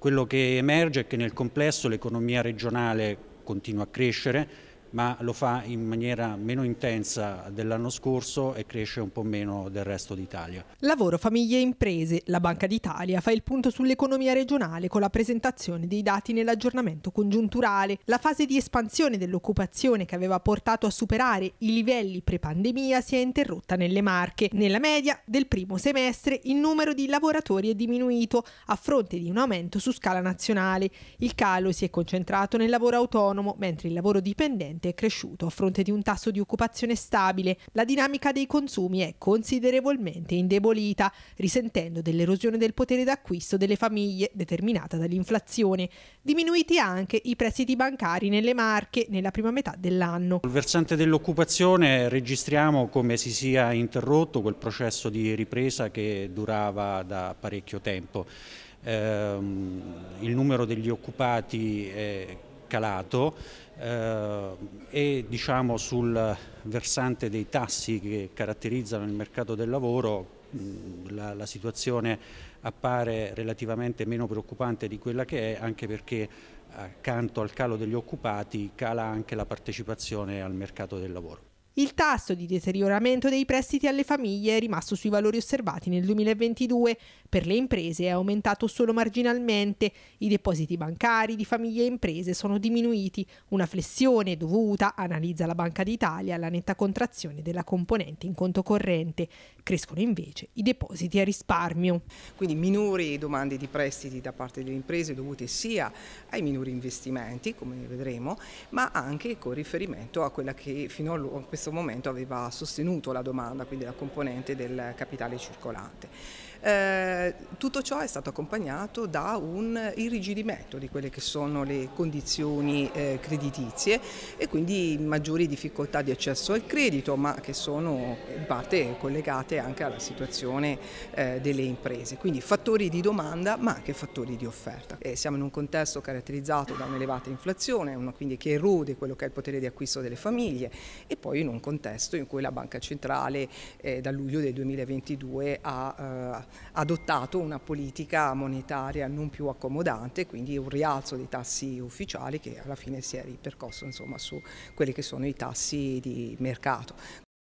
Quello che emerge è che nel complesso l'economia regionale continua a crescere, ma lo fa in maniera meno intensa dell'anno scorso e cresce un po' meno del resto d'Italia. Lavoro, famiglie e imprese. La Banca d'Italia fa il punto sull'economia regionale con la presentazione dei dati nell'aggiornamento congiunturale. La fase di espansione dell'occupazione che aveva portato a superare i livelli pre-pandemia si è interrotta nelle Marche. Nella media del primo semestre il numero di lavoratori è diminuito a fronte di un aumento su scala nazionale. Il calo si è concentrato nel lavoro autonomo, mentre il lavoro dipendente recente cresciuto a fronte di un tasso di occupazione stabile, la dinamica dei consumi è considerevolmente indebolita, risentendo dell'erosione del potere d'acquisto delle famiglie determinata dall'inflazione. Diminuiti anche i prestiti bancari nelle Marche nella prima metà dell'anno. Sul versante dell'occupazione registriamo come si sia interrotto quel processo di ripresa che durava da parecchio tempo. Eh, il numero degli occupati è calato, eh, e diciamo, sul versante dei tassi che caratterizzano il mercato del lavoro la, la, situazione appare relativamente meno preoccupante di quella che è anche perché accanto al calo degli occupati cala anche la partecipazione al mercato del lavoro il tasso di deterioramento dei prestiti alle famiglie è rimasto sui valori osservati nel 2022, per le imprese è aumentato solo marginalmente, i depositi bancari di famiglie e imprese sono diminuiti, una flessione dovuta, analizza la Banca d'Italia, alla netta contrazione della componente in conto corrente. Crescono invece i depositi a risparmio. Quindi minori domande di prestiti da parte delle imprese dovute sia ai minori investimenti, come vedremo, ma anche con riferimento a quella che fino a questo questo momento aveva sostenuto la domanda, quindi la componente del capitale circolante. Eh, tutto ciò è stato accompagnato da un irrigidimento di quelle che sono le condizioni eh, creditizie e quindi maggiori difficoltà di accesso al credito ma che sono in parte collegate anche alla situazione eh, delle imprese, quindi fattori di domanda ma anche fattori di offerta. E siamo in un contesto caratterizzato da un'elevata inflazione, una quindi che erode quello che è il potere di acquisto delle famiglie e poi in un contesto in cui la Banca Centrale eh, da luglio del 2022 ha eh, adottato una politica monetaria non più accomodante, quindi un rialzo dei tassi ufficiali che alla fine si è ripercosso insomma, su quelli che sono i tassi di mercato.